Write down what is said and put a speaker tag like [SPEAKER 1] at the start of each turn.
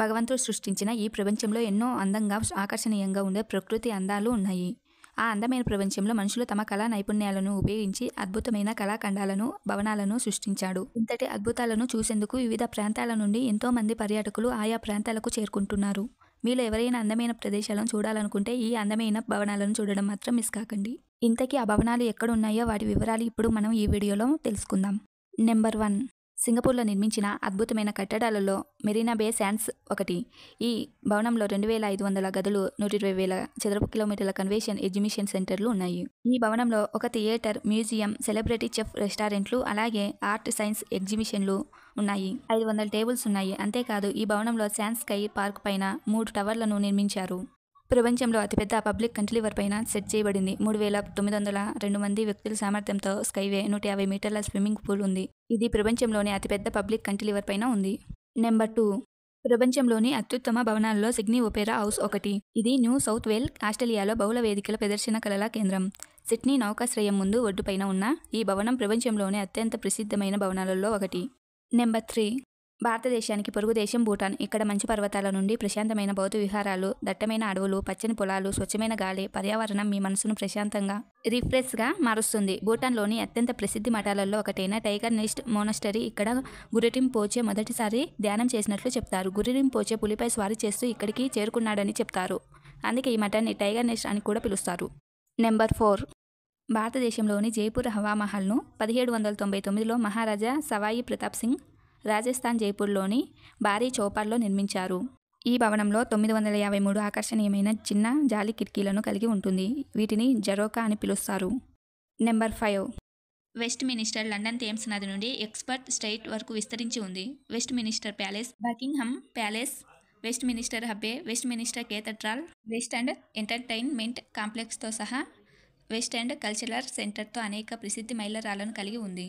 [SPEAKER 1] భగవంతుడు సృష్టించిన ఈ ప్రపంచంలో ఎన్నో అందంగా ఆకర్షణీయంగా ఉండే ప్రకృతి అందాలు ఉన్నాయి ఆ అందమైన ప్రపంచంలో మనుషులు తమ కళా నైపుణ్యాలను ఉపయోగించి అద్భుతమైన కళాఖండాలను భవనాలను సృష్టించాడు ఇంతటి అద్భుతాలను చూసేందుకు వివిధ ప్రాంతాల నుండి ఎంతోమంది పర్యాటకులు ఆయా ప్రాంతాలకు చేరుకుంటున్నారు మీలో ఎవరైనా అందమైన ప్రదేశాలను చూడాలనుకుంటే ఈ అందమైన భవనాలను చూడడం మాత్రం మిస్ కాకండి ఇంతకీ ఆ భవనాలు ఎక్కడ ఉన్నాయో వాటి వివరాలు ఇప్పుడు మనం ఈ వీడియోలో తెలుసుకుందాం నెంబర్ వన్ సింగపూర్లో నిర్మించిన అద్భుతమైన కట్టడాలలో మెరీనా బే శాండ్స్ ఒకటి ఈ భవనంలో రెండు వేల ఐదు వందల గదులు నూట ఇరవై వేల చదరపు కిలోమీటర్ల కన్వేషన్ ఎగ్జిబిషన్ సెంటర్లు ఉన్నాయి ఈ భవనంలో ఒక థియేటర్ మ్యూజియం సెలబ్రిటీ చెఫ్ రెస్టారెంట్లు అలాగే ఆర్ట్ సైన్స్ ఎగ్జిబిషన్లు ఉన్నాయి ఐదు వందల టేబుల్స్ ఉన్నాయి అంతేకాదు ఈ భవనంలో శాండ్స్ స్కై పార్క్ పైన మూడు టవర్లను నిర్మించారు ప్రపంచంలో అతిపెద్ద పబ్లిక్ కంటిలివర్ పైన సెట్ చేయబడింది మూడు వేల తొమ్మిది వందల రెండు మంది వ్యక్తుల సామర్థ్యంతో స్కైవే నూట యాభై మీటర్ల స్విమ్మింగ్ పూల్ ఉంది ఇది ప్రపంచంలోని అతిపెద్ద పబ్లిక్ కంటిలివర్ పైన ఉంది నెంబర్ టూ ప్రపంచంలోని అత్యుత్తమ భవనాల్లో సిడ్నీ ఒపేరా హౌస్ ఒకటి ఇది న్యూ సౌత్ వేల్ ఆస్ట్రేలియాలో బహుళ వేదికల ప్రదర్శన కళల కేంద్రం సిడ్నీ నౌకాశ్రయం ముందు ఒడ్డుపైన ఉన్న ఈ భవనం ప్రపంచంలోనే అత్యంత ప్రసిద్ధమైన భవనాలలో ఒకటి నెంబర్ త్రీ భారతదేశానికి పొరుగు దేశం భూటాన్ ఇక్కడ మంచు పర్వతాల నుండి ప్రశాంతమైన బౌద్ధ విహారాలు దట్టమైన అడవులు పచ్చని పొలాలు స్వచ్ఛమైన గాలి పర్యావరణం మీ మనసును ప్రశాంతంగా రిఫ్రెష్గా మారుస్తుంది భూటాన్లోని అత్యంత ప్రసిద్ధి మఠాలలో ఒకటైన టైగర్ నెస్ట్ మోనస్టరీ ఇక్కడ గురిటిం పోచే మొదటిసారి ధ్యానం చేసినట్లు చెప్తారు గురిటిం పోచే పులిపై స్వారీ చేస్తూ ఇక్కడికి చేరుకున్నాడని చెప్తారు అందుకే ఈ మఠాన్ని టైగర్ నెస్ట్ అని కూడా పిలుస్తారు నెంబర్ ఫోర్ భారతదేశంలోని జైపూర్ హవామహల్ను పదిహేడు వందల తొంభై తొమ్మిదిలో మహారాజా సవాయి ప్రతాప్ సింగ్ రాజస్థాన్ జైపూర్లోని భారీ చోపర్లో నిర్మించారు ఈ భవనంలో తొమ్మిది వందల యాభై మూడు ఆకర్షణీయమైన చిన్న జాలి కిటికీలను కలిగి ఉంటుంది వీటిని జరోకా అని పిలుస్తారు number five Westminster London Thames నది నుండి ఎక్స్పర్ట్ స్ట్రైట్ వరకు విస్తరించి ఉంది Westminster palace Buckingham palace Westminster abbey Westminster cathedral West End entertainment కాంప్లెక్స్తో సహా వెస్ట్ అండ్ కల్చరల్ సెంటర్తో అనేక ప్రసిద్ధి మైలరాలను కలిగి ఉంది